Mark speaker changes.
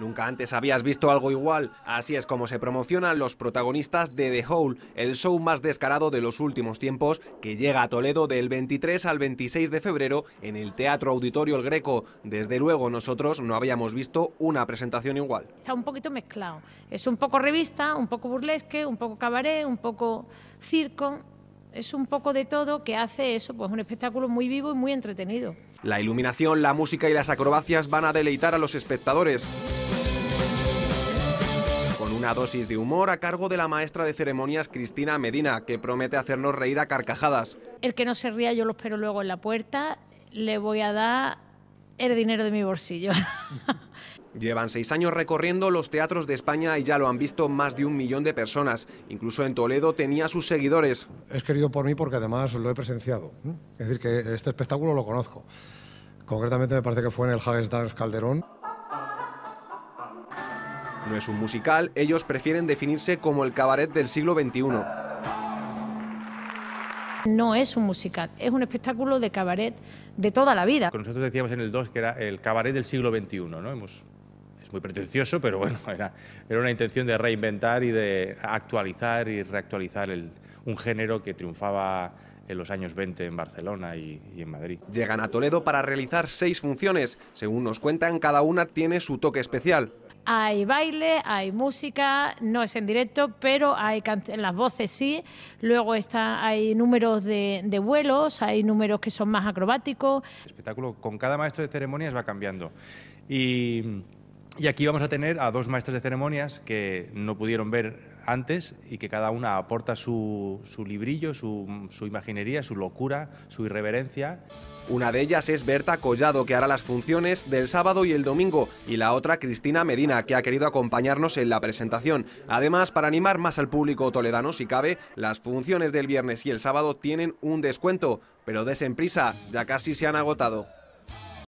Speaker 1: Nunca antes habías visto algo igual. Así es como se promocionan los protagonistas de The Hole, el show más descarado de los últimos tiempos que llega a Toledo del 23 al 26 de febrero en el Teatro Auditorio El Greco. Desde luego nosotros no habíamos visto una presentación igual.
Speaker 2: Está un poquito mezclado. Es un poco revista, un poco burlesque, un poco cabaret, un poco circo es un poco de todo que hace eso, pues un espectáculo muy vivo y muy entretenido.
Speaker 1: La iluminación, la música y las acrobacias van a deleitar a los espectadores. Una dosis de humor a cargo de la maestra de ceremonias Cristina Medina, que promete hacernos reír a carcajadas.
Speaker 2: El que no se ría yo lo espero luego en la puerta, le voy a dar el dinero de mi bolsillo.
Speaker 1: Llevan seis años recorriendo los teatros de España y ya lo han visto más de un millón de personas. Incluso en Toledo tenía sus seguidores.
Speaker 2: Es querido por mí porque además
Speaker 1: lo he presenciado. ¿eh? Es decir, que este espectáculo lo conozco. Concretamente me parece que fue en el Javes Dance Calderón. No es un musical, ellos prefieren definirse como el cabaret del siglo XXI.
Speaker 2: No es un musical, es un espectáculo de cabaret de toda la vida.
Speaker 3: Nosotros decíamos en el 2 que era el cabaret del siglo XXI, ¿no? es muy pretencioso, pero bueno, era, una intención de reinventar y de actualizar y reactualizar un género que triunfaba en los años 20 en Barcelona y, y, en Madrid. Llegan a Toledo para realizar seis funciones.
Speaker 1: Según nos cuentan, cada una tiene su toque especial.
Speaker 2: Hay baile, hay música, no es en directo, pero hay las voces sí. Luego está, hay números de, vuelos, hay números que son más acrobáticos.
Speaker 3: El espectáculo con cada maestro de ceremonias va cambiando. Y, y aquí vamos a tener a dos maestros de ceremonias que no pudieron ver antes y que cada una aporta su, su librillo, su, su imaginería, su locura, su irreverencia. Una de ellas es Berta Collado, que hará las funciones
Speaker 1: del sábado y el domingo, y la otra Cristina Medina, que ha querido acompañarnos en la presentación. Además, para animar más al público toledano, si cabe, las funciones del viernes y el sábado tienen un descuento, pero desen prisa, ya casi se han agotado.